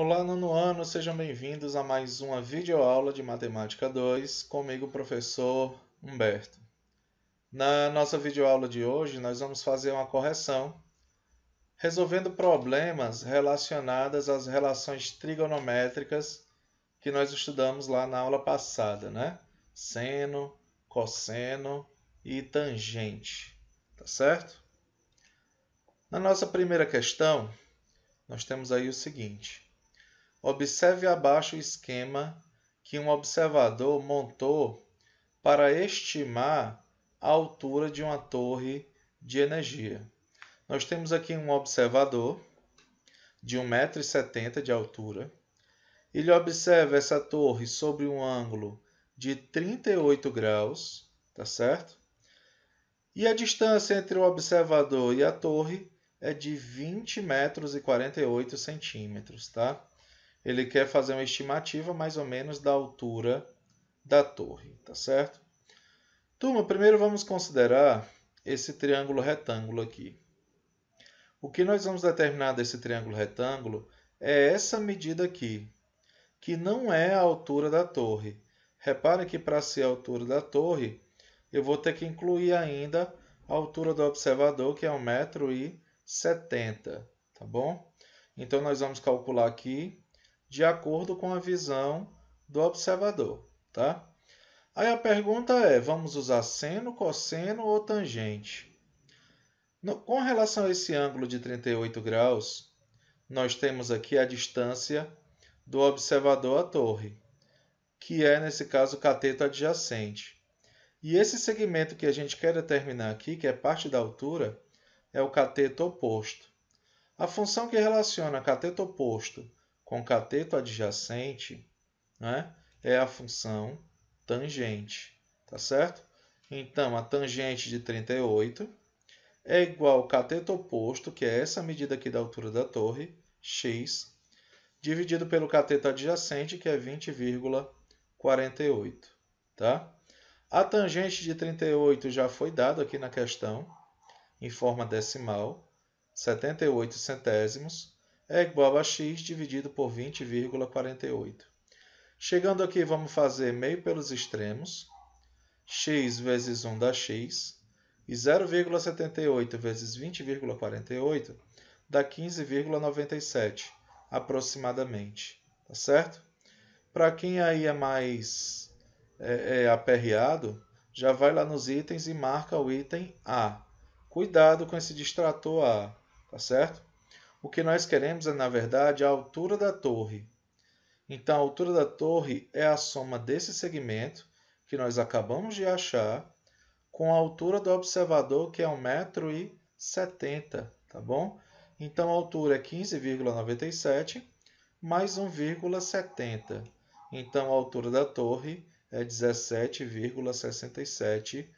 Olá, nono ano, sejam bem-vindos a mais uma videoaula de Matemática 2, comigo, professor Humberto. Na nossa videoaula de hoje, nós vamos fazer uma correção resolvendo problemas relacionados às relações trigonométricas que nós estudamos lá na aula passada, né? Seno, cosseno e tangente, tá certo? Na nossa primeira questão, nós temos aí o seguinte Observe abaixo o esquema que um observador montou para estimar a altura de uma torre de energia. Nós temos aqui um observador de 1,70m de altura. Ele observa essa torre sobre um ângulo de 38 graus, tá certo? E a distância entre o observador e a torre é de 20 metros e 48 centímetros, tá? ele quer fazer uma estimativa mais ou menos da altura da torre, tá certo? Turma, primeiro vamos considerar esse triângulo retângulo aqui. O que nós vamos determinar desse triângulo retângulo é essa medida aqui, que não é a altura da torre. Repare que para ser a altura da torre, eu vou ter que incluir ainda a altura do observador, que é 1,70m, tá bom? Então, nós vamos calcular aqui de acordo com a visão do observador, tá? Aí a pergunta é, vamos usar seno, cosseno ou tangente? No, com relação a esse ângulo de 38 graus, nós temos aqui a distância do observador à torre, que é, nesse caso, o cateto adjacente. E esse segmento que a gente quer determinar aqui, que é parte da altura, é o cateto oposto. A função que relaciona cateto oposto com cateto adjacente né, é a função tangente, tá certo? Então, a tangente de 38 é igual ao cateto oposto, que é essa medida aqui da altura da torre, x, dividido pelo cateto adjacente, que é 20,48, tá? A tangente de 38 já foi dada aqui na questão, em forma decimal, 78 centésimos, é igual a x dividido por 20,48. Chegando aqui, vamos fazer meio pelos extremos, x vezes 1 dá x, e 0,78 vezes 20,48 dá 15,97, aproximadamente, tá certo? Para quem aí é mais é, é, aperreado, já vai lá nos itens e marca o item A. Cuidado com esse distrator A, tá certo? O que nós queremos é, na verdade, a altura da torre. Então, a altura da torre é a soma desse segmento que nós acabamos de achar com a altura do observador, que é 1,70m, tá bom? Então, a altura é 15,97 mais 1,70. Então, a altura da torre é 17,67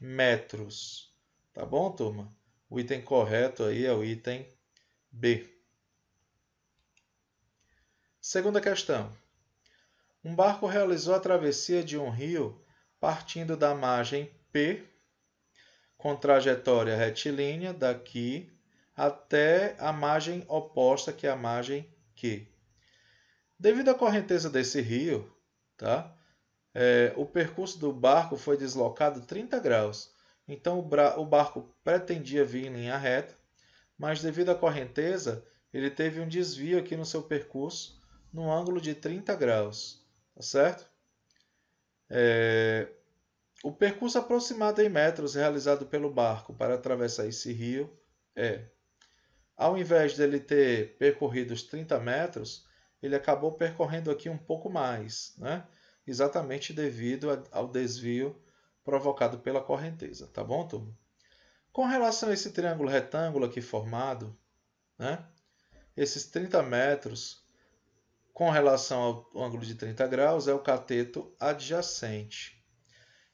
metros. Tá bom, turma? O item correto aí é o item B. Segunda questão. Um barco realizou a travessia de um rio partindo da margem P, com trajetória retilínea daqui até a margem oposta, que é a margem Q. Devido à correnteza desse rio, tá? É, o percurso do barco foi deslocado 30 graus. Então o, o barco pretendia vir em linha reta, mas devido à correnteza, ele teve um desvio aqui no seu percurso, num ângulo de 30 graus, tá certo? É... O percurso aproximado em metros realizado pelo barco para atravessar esse rio é, ao invés dele ter percorrido os 30 metros, ele acabou percorrendo aqui um pouco mais, né? Exatamente devido ao desvio provocado pela correnteza, tá bom, turma? Com relação a esse triângulo retângulo aqui formado, né? esses 30 metros com relação ao ângulo de 30 graus é o cateto adjacente.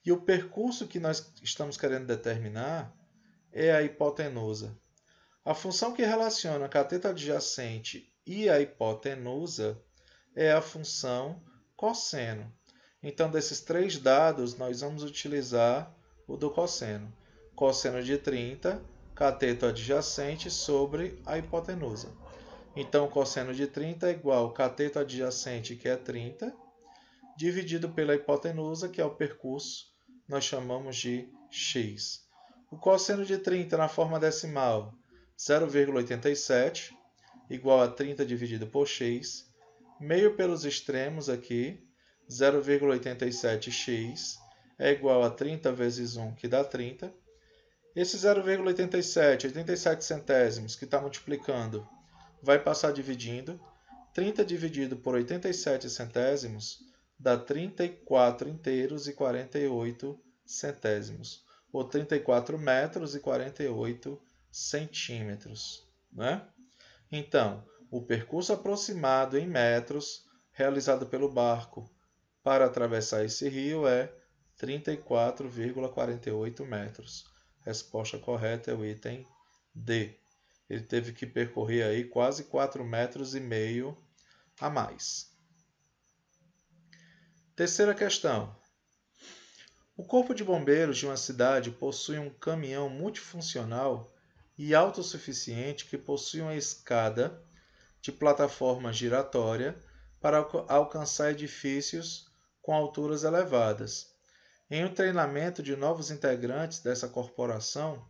E o percurso que nós estamos querendo determinar é a hipotenusa. A função que relaciona cateto adjacente e a hipotenusa é a função cosseno. Então, desses três dados, nós vamos utilizar o do cosseno cosseno de 30, cateto adjacente sobre a hipotenusa. Então, cosseno de 30 é igual ao cateto adjacente, que é 30, dividido pela hipotenusa, que é o percurso, nós chamamos de x. O cosseno de 30 na forma decimal, 0,87, igual a 30 dividido por x, meio pelos extremos aqui, 0,87x é igual a 30 vezes 1, que dá 30, esse 0,87, 87 centésimos que está multiplicando, vai passar dividindo. 30 dividido por 87 centésimos dá 34 inteiros e 48 centésimos, ou 34 metros e 48 centímetros. Né? Então, o percurso aproximado em metros realizado pelo barco para atravessar esse rio é 34,48 metros. Resposta correta é o item D. Ele teve que percorrer aí quase 4 metros e meio a mais. Terceira questão. O Corpo de Bombeiros de uma cidade possui um caminhão multifuncional e autossuficiente que possui uma escada de plataforma giratória para alcançar edifícios com alturas elevadas. Em o um treinamento de novos integrantes dessa corporação,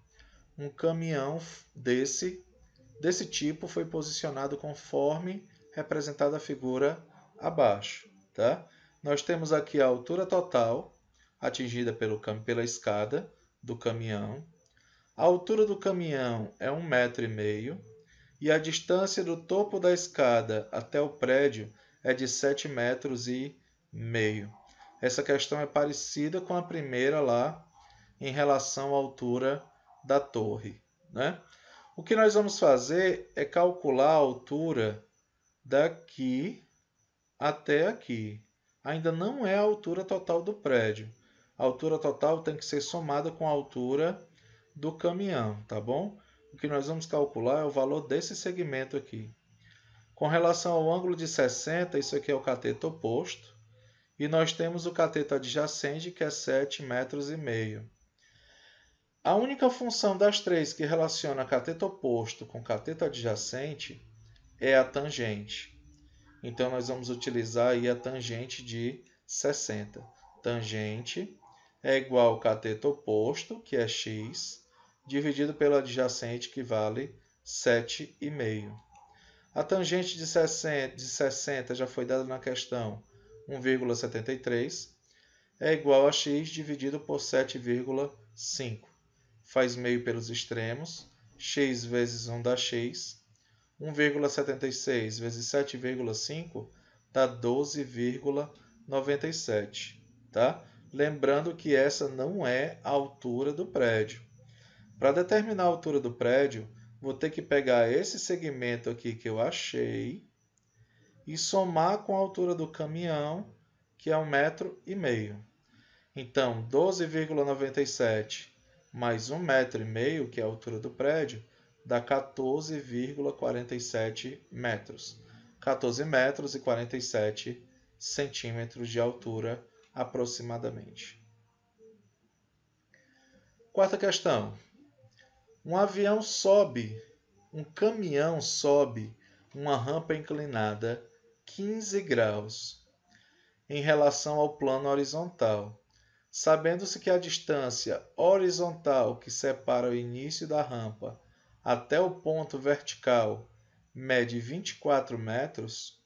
um caminhão desse, desse tipo foi posicionado conforme representada a figura abaixo. Tá? Nós temos aqui a altura total atingida pelo, pela escada do caminhão. A altura do caminhão é um metro e meio e a distância do topo da escada até o prédio é de 7 metros e meio. Essa questão é parecida com a primeira lá em relação à altura da torre. Né? O que nós vamos fazer é calcular a altura daqui até aqui. Ainda não é a altura total do prédio. A altura total tem que ser somada com a altura do caminhão, tá bom? O que nós vamos calcular é o valor desse segmento aqui. Com relação ao ângulo de 60, isso aqui é o cateto oposto. E nós temos o cateto adjacente, que é 7 metros e meio. A única função das três que relaciona cateto oposto com cateto adjacente é a tangente. Então, nós vamos utilizar aí a tangente de 60. Tangente é igual ao cateto oposto, que é x, dividido pelo adjacente, que vale 7,5. A tangente de 60, de 60 já foi dada na questão 1,73 é igual a x dividido por 7,5. Faz meio pelos extremos, x vezes 1 dá x. 1,76 vezes 7,5 dá 12,97. Tá? Lembrando que essa não é a altura do prédio. Para determinar a altura do prédio, vou ter que pegar esse segmento aqui que eu achei, e somar com a altura do caminhão, que é um metro e meio. Então, 12,97 mais um metro e meio, que é a altura do prédio, dá 14,47 metros. 14 metros e 47 centímetros de altura, aproximadamente. Quarta questão. Um avião sobe, um caminhão sobe uma rampa inclinada 15 graus em relação ao plano horizontal, sabendo-se que a distância horizontal que separa o início da rampa até o ponto vertical mede 24 metros,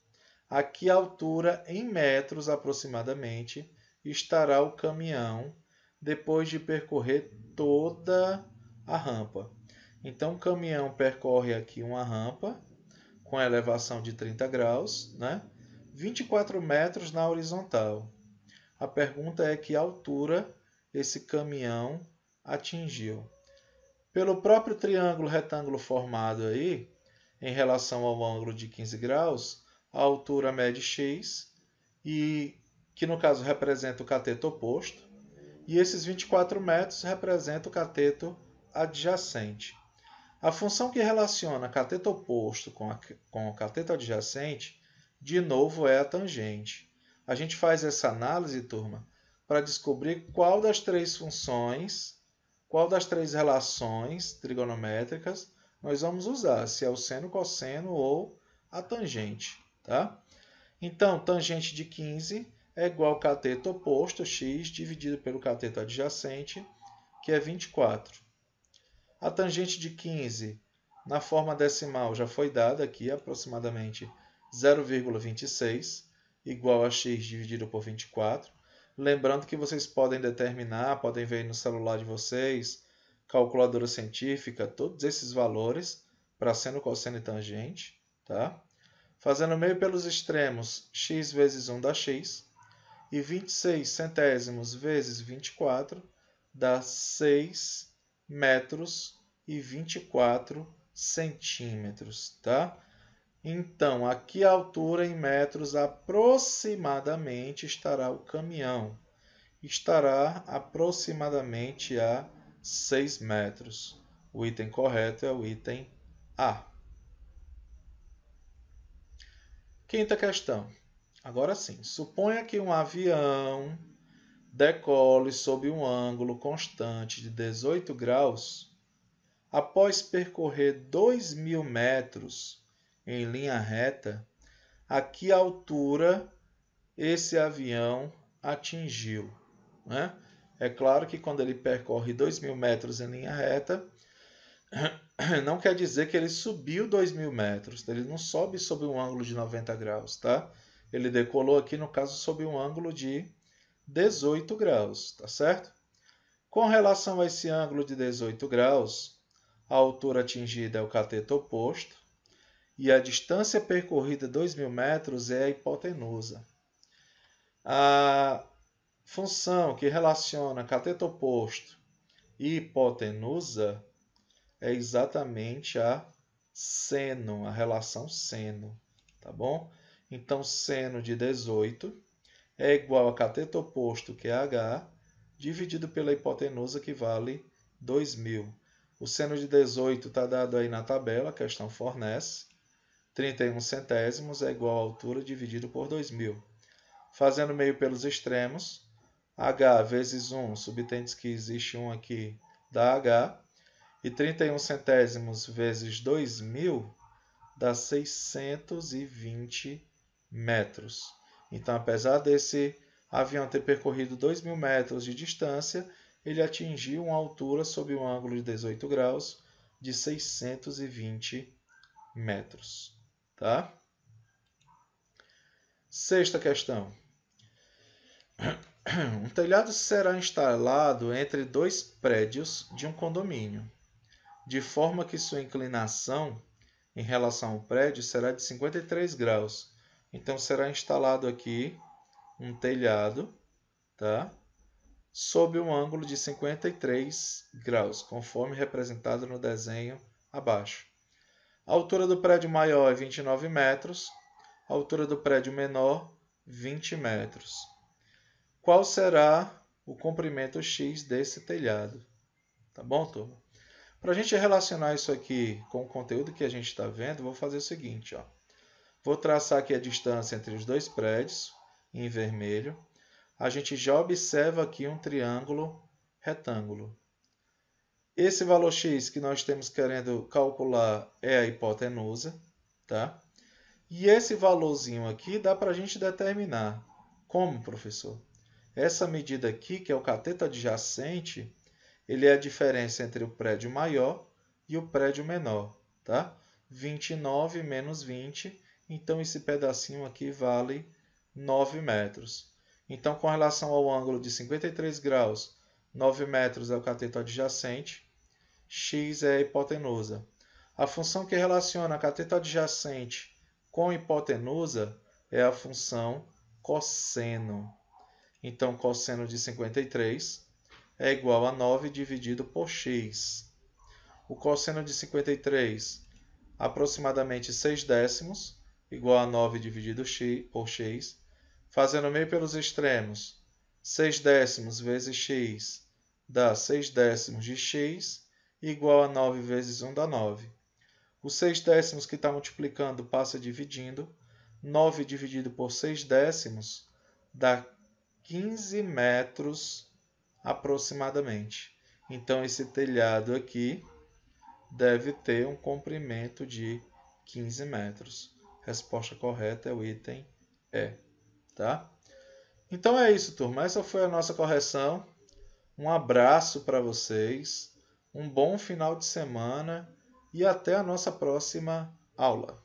aqui a altura em metros aproximadamente estará o caminhão depois de percorrer toda a rampa. Então o caminhão percorre aqui uma rampa com elevação de 30 graus, né? 24 metros na horizontal. A pergunta é que altura esse caminhão atingiu. Pelo próprio triângulo retângulo formado aí, em relação ao ângulo de 15 graus, a altura mede x, e que no caso representa o cateto oposto, e esses 24 metros representam o cateto adjacente. A função que relaciona cateto oposto com, a, com o cateto adjacente, de novo, é a tangente. A gente faz essa análise, turma, para descobrir qual das três funções, qual das três relações trigonométricas nós vamos usar, se é o seno, cosseno ou a tangente. Tá? Então, tangente de 15 é igual ao cateto oposto, x, dividido pelo cateto adjacente, que é 24. A tangente de 15 na forma decimal já foi dada aqui, aproximadamente 0,26, igual a x dividido por 24. Lembrando que vocês podem determinar, podem ver no celular de vocês, calculadora científica, todos esses valores para seno, cosseno e tangente. Tá? Fazendo meio pelos extremos, x vezes 1 dá x, e 26 centésimos vezes 24 dá 6 metros e 24 centímetros, tá? Então, aqui que altura em metros aproximadamente estará o caminhão. Estará aproximadamente a 6 metros. O item correto é o item A. Quinta questão. Agora sim, suponha que um avião decole sob um ângulo constante de 18 graus, após percorrer 2 mil metros em linha reta, a que altura esse avião atingiu. Né? É claro que quando ele percorre 2 mil metros em linha reta, não quer dizer que ele subiu 2 mil metros, ele não sobe sob um ângulo de 90 graus, tá? Ele decolou aqui, no caso, sob um ângulo de 18 graus, tá certo? Com relação a esse ângulo de 18 graus, a altura atingida é o cateto oposto e a distância percorrida 2.000 metros é a hipotenusa. A função que relaciona cateto oposto e hipotenusa é exatamente a seno, a relação seno, tá bom? Então, seno de 18 é igual a cateto oposto, que é H, dividido pela hipotenusa, que vale 2.000. O seno de 18 está dado aí na tabela, a questão fornece. 31 centésimos é igual à altura dividido por 2.000. Fazendo meio pelos extremos, H vezes 1, subtendes que existe 1 aqui, dá H. E 31 centésimos vezes 2.000 dá 620 metros. Então, apesar desse avião ter percorrido 2 mil metros de distância, ele atingiu uma altura sob um ângulo de 18 graus de 620 metros. Tá? Sexta questão. Um telhado será instalado entre dois prédios de um condomínio, de forma que sua inclinação em relação ao prédio será de 53 graus então será instalado aqui um telhado, tá? Sob um ângulo de 53 graus, conforme representado no desenho abaixo. A altura do prédio maior é 29 metros, a altura do prédio menor 20 metros. Qual será o comprimento x desse telhado? Tá bom, turma? Para a gente relacionar isso aqui com o conteúdo que a gente está vendo, vou fazer o seguinte, ó. Vou traçar aqui a distância entre os dois prédios, em vermelho. A gente já observa aqui um triângulo retângulo. Esse valor x que nós temos querendo calcular é a hipotenusa, tá? E esse valorzinho aqui dá para a gente determinar. Como, professor? Essa medida aqui, que é o cateto adjacente, ele é a diferença entre o prédio maior e o prédio menor, tá? 29 menos 20 então, esse pedacinho aqui vale 9 metros. Então, com relação ao ângulo de 53 graus, 9 metros é o cateto adjacente, x é a hipotenusa. A função que relaciona cateto adjacente com hipotenusa é a função cosseno. Então, cosseno de 53 é igual a 9 dividido por x. O cosseno de 53, aproximadamente 6 décimos, igual a 9 dividido x, por x, fazendo meio pelos extremos, 6 décimos vezes x dá 6 décimos de x, igual a 9 vezes 1 dá 9. Os 6 décimos que está multiplicando passa dividindo, 9 dividido por 6 décimos dá 15 metros aproximadamente. Então, esse telhado aqui deve ter um comprimento de 15 metros. Resposta correta é o item E, é, tá? Então é isso, turma. Essa foi a nossa correção. Um abraço para vocês, um bom final de semana e até a nossa próxima aula.